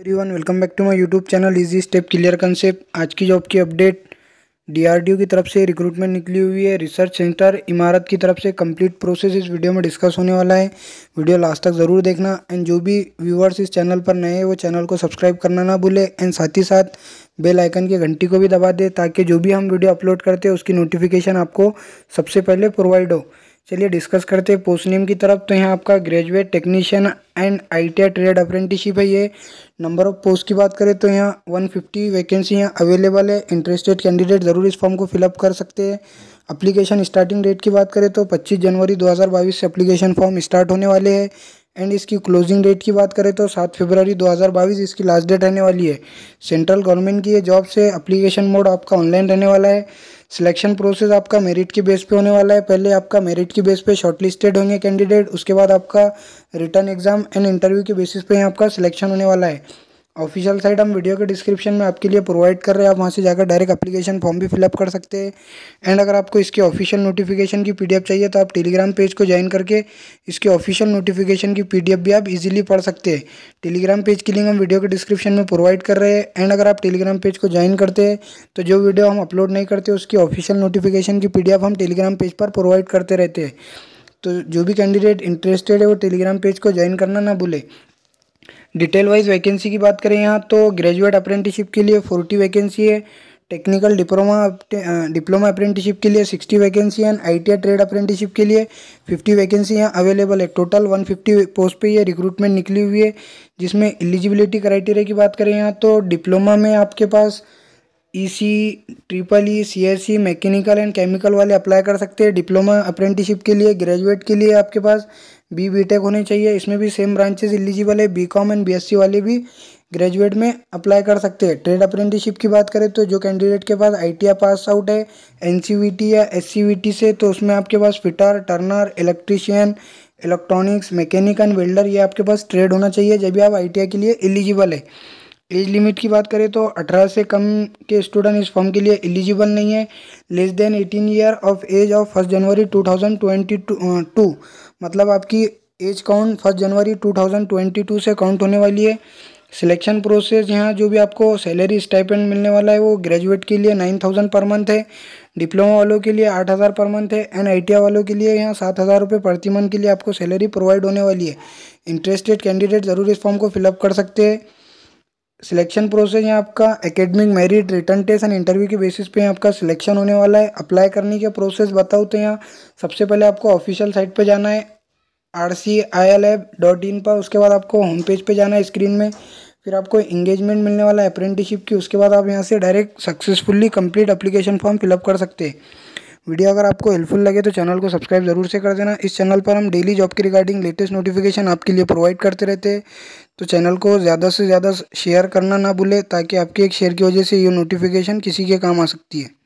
every everyone welcome back to my YouTube channel easy step clear concept आज की job की update DRDO की तरफ से रिक्रूटमेंट निकली हुई है रिसर्च सेंटर इमारत की तरफ से कंप्लीट प्रोसेस इस वीडियो में डिस्कस होने वाला है वीडियो लास्ट तक ज़रूर देखना एंड जो भी व्यूअर्स इस चैनल पर नए हैं वो चैनल को सब्सक्राइब करना ना भूले एंड साथ ही साथ बेल आइकन की घंटी को भी दबा दें ताकि जो भी हम वीडियो अपलोड करते हैं उसकी नोटिफिकेशन आपको सबसे पहले प्रोवाइड हो चलिए डिस्कस करते हैं पोस्ट नेम की तरफ तो यहाँ आपका graduate technician and ITI trade apprenticeship है ये नंबर ऑफ पोस्ट की बात करें तो यहाँ वन फिफ्टी वैकेंसी यहाँ अवेलेबल है इंटरेस्टेड कैंडिडेट ज़रूर इस फॉर्म को फिलअप कर सकते हैं अप्लीकेशन स्टार्टिंग डेट की बात करें तो पच्चीस जनवरी दो से अप्लीकेशन फॉर्म स्टार्ट होने वाले हैं एंड इसकी क्लोजिंग डेट की बात करें तो सात फरवरी 2022 इसकी लास्ट डेट रहने वाली है सेंट्रल गवर्नमेंट की ये जॉब से अप्लीकेशन मोड आपका ऑनलाइन रहने वाला है सिलेक्शन प्रोसेस आपका मेरिट के बेस पे होने वाला है पहले आपका मेरिट के बेस पे शॉर्टलिस्टेड होंगे कैंडिडेट उसके बाद आपका रिटर्न एग्जाम एंड इंटरव्यू के बेसिस पे ही आपका सिलेक्शन होने वाला है ऑफिशियल साइट हम वीडियो के डिस्क्रिप्शन में आपके लिए प्रोवाइड कर रहे हैं आप वहाँ से जाकर डायरेक्ट अप्लीकेशन फॉर्म भी फिलअप कर सकते हैं एंड अगर आपको इसकी ऑफिशियल नोटिफिकेशन की पीडीएफ चाहिए तो आप टेलीग्राम पेज को ज्वाइन करके इसके ऑफिशियल नोटिफिकेशन की पीडीएफ भी आप इजीली पढ़ सकते हैं टेलीग्राम पेज की लिंक हम वीडियो के डिस्क्रिप्शन में प्रोवाइड कर रहे हैं एंड अगर आप टेलीग्राम पेज को ज्वाइन करते हैं तो जो वीडियो हम अपलोड नहीं करते उसकी ऑफिशियल नोटिफिकेशन की पी हम टेलीग्राम पेज पर प्रोवाइड करते रहते हैं तो जो भी कैंडिडेट इंटरेस्टेड है वो टेलीग्राम पेज को ज्वाइन करना ना भूले डिटेल वाइज वैकेंसी की बात करें यहाँ तो ग्रेजुएट अप्रेंटिसशिप के लिए फोर्टी वैकेंसी है टेक्निकल डिप्लोमा डिप्लोमा अप्रेंटिसशिप के लिए sixty vacancy and I T trade apprenticeship के लिए फिफ्टी वैकेंसी यहाँ अवेलेबल है टोटल वन फिफ्टी पोस्ट पे ये रिक्रूटमेंट निकली हुई है जिसमें एलिजिबिलिटी क्राइटेरिया की बात करें यहाँ तो डिप्लोमा में आपके पास E C triple E C S C mechanical and chemical वाले अप्लाई कर सकते हैं डिप्लोमा अप्रेंटिसिप के लिए ग्रेजुएट के लिए आपके पास बी बी टेक होने चाहिए इसमें भी सेम ब्रांचेज एलिजिबल है B com and B S C वाले भी ग्रेजुएट में अप्लाई कर सकते हैं ट्रेड अप्रेंटिसिप की बात करें तो जो कैंडिडेट के पास I T I pass out है एन सी वी टी या एस सी वी टी से तो उसमें आपके पास fitter turner electrician electronics mechanic and welder ये आपके पास ट्रेड होना चाहिए जब भी आप आई टी आई के लिए एलिजिबल है एज लिमिट की बात करें तो 18 से कम के स्टूडेंट इस फॉर्म के लिए एलिजिबल नहीं है less than 18 year of age of first January 2022 मतलब आपकी एज काउंट फर्स्ट जनवरी 2022 से काउंट होने वाली है सिलेक्शन प्रोसेस यहाँ जो भी आपको सैलरी स्टाइपेंड मिलने वाला है वो ग्रेजुएट के लिए नाइन थाउजेंड पर मंथ है डिप्लोमा वालों के लिए आठ हज़ार पर मंथ है एंड आई वालों के लिए यहाँ सात हज़ार रुपये प्रति मंथ के लिए आपको सैलरी प्रोवाइड होने वाली है इंटरेस्टेड कैंडिडेट ज़रूर इस फॉर्म को फिलअप कर सकते हैं सिलेक्शन प्रोसेस है आपका academic merit written test and interview के बेसिस पे आपका सिलेक्शन होने वाला है अप्लाई करने के प्रोसेस बताओ तो यहाँ सबसे पहले आपको ऑफिशियल साइट पे जाना है R C I L F dot in पर उसके बाद आपको होम पेज पे जाना है स्क्रीन में फिर आपको इंगेजमेंट मिलने वाला है अप्रेंटिसशिप की उसके बाद आप यहाँ से direct successfully complete application form fill up कर सकते हैं वीडियो अगर आपको हेल्पफुल लगे तो चैनल को सब्सक्राइब जरूर से कर देना इस चैनल पर हम डेली जॉब के रिगार्डिंग लेटेस्ट नोटिफिकेशन आपके लिए प्रोवाइड करते रहते हैं तो चैनल को ज़्यादा से ज़्यादा शेयर करना ना भूलें ताकि आपके एक शेयर की वजह से ये नोटिफिकेशन किसी के काम आ सकती है